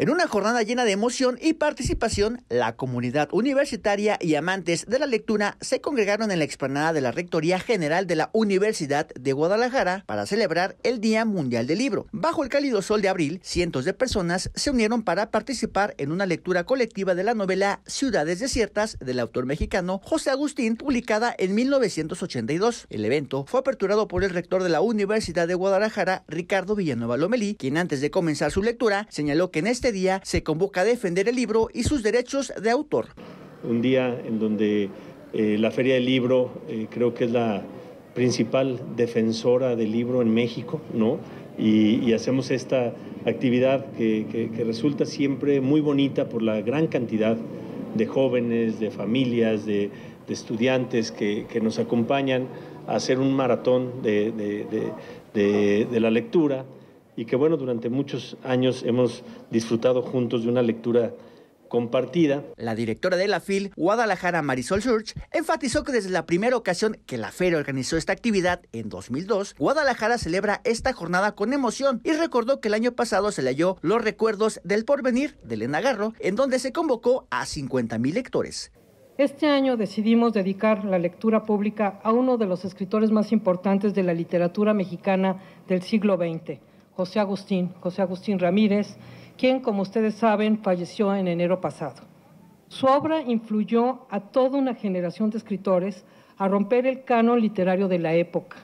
En una jornada llena de emoción y participación, la comunidad universitaria y amantes de la lectura se congregaron en la explanada de la Rectoría General de la Universidad de Guadalajara para celebrar el Día Mundial del Libro. Bajo el cálido sol de abril, cientos de personas se unieron para participar en una lectura colectiva de la novela Ciudades Desiertas del autor mexicano José Agustín, publicada en 1982. El evento fue aperturado por el rector de la Universidad de Guadalajara, Ricardo Villanueva Lomelí, quien antes de comenzar su lectura señaló que en este este día se convoca a defender el libro y sus derechos de autor. Un día en donde eh, la Feria del Libro eh, creo que es la principal defensora del libro en México, ¿no? Y, hacemos esta actividad que, resulta siempre muy bonita por la gran cantidad de jóvenes, de familias, de, estudiantes que, nos acompañan a hacer un maratón de la lectura y que bueno, durante muchos años hemos disfrutado juntos de una lectura compartida. La directora de la FIL, Guadalajara Marisol Church, enfatizó que desde la primera ocasión que la feria organizó esta actividad en 2002, Guadalajara celebra esta jornada con emoción y recordó que el año pasado se leyó los recuerdos del porvenir de Elena Garro, en donde se convocó a 50.000 lectores. Este año decidimos dedicar la lectura pública a uno de los escritores más importantes de la literatura mexicana del siglo XX José Agustín, José Agustín Ramírez, quien, como ustedes saben, falleció en enero pasado. Su obra influyó a toda una generación de escritores a romper el canon literario de la época,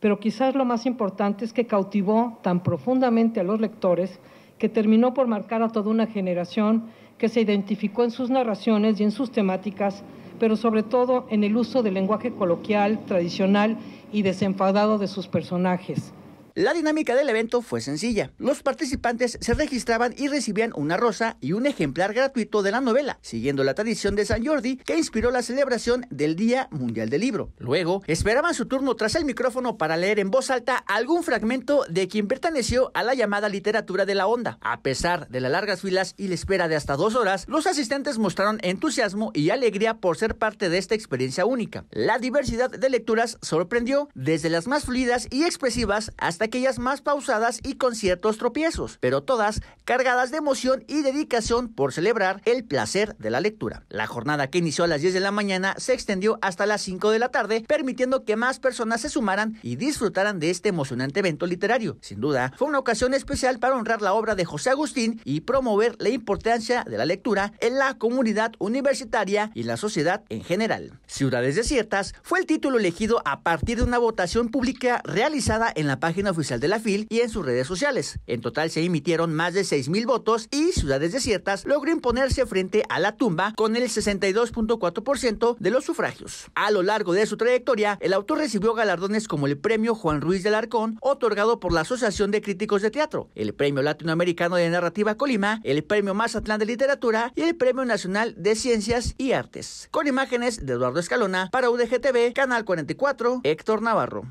pero quizás lo más importante es que cautivó tan profundamente a los lectores que terminó por marcar a toda una generación que se identificó en sus narraciones y en sus temáticas, pero sobre todo en el uso del lenguaje coloquial, tradicional y desenfadado de sus personajes la dinámica del evento fue sencilla. Los participantes se registraban y recibían una rosa y un ejemplar gratuito de la novela, siguiendo la tradición de San Jordi que inspiró la celebración del Día Mundial del Libro. Luego, esperaban su turno tras el micrófono para leer en voz alta algún fragmento de quien perteneció a la llamada literatura de la onda. A pesar de las largas filas y la espera de hasta dos horas, los asistentes mostraron entusiasmo y alegría por ser parte de esta experiencia única. La diversidad de lecturas sorprendió desde las más fluidas y expresivas hasta aquellas más pausadas y con ciertos tropiezos, pero todas cargadas de emoción y dedicación por celebrar el placer de la lectura. La jornada que inició a las 10 de la mañana se extendió hasta las 5 de la tarde, permitiendo que más personas se sumaran y disfrutaran de este emocionante evento literario. Sin duda, fue una ocasión especial para honrar la obra de José Agustín y promover la importancia de la lectura en la comunidad universitaria y la sociedad en general. Ciudades desiertas fue el título elegido a partir de una votación pública realizada en la página oficial de la FIL y en sus redes sociales. En total se emitieron más de 6.000 votos y Ciudades Desiertas logró imponerse frente a la tumba con el 62.4% de los sufragios. A lo largo de su trayectoria, el autor recibió galardones como el Premio Juan Ruiz del Arcón, otorgado por la Asociación de Críticos de Teatro, el Premio Latinoamericano de Narrativa Colima, el Premio Mazatlán de Literatura y el Premio Nacional de Ciencias y Artes. Con imágenes de Eduardo Escalona para UDGTV, Canal 44, Héctor Navarro.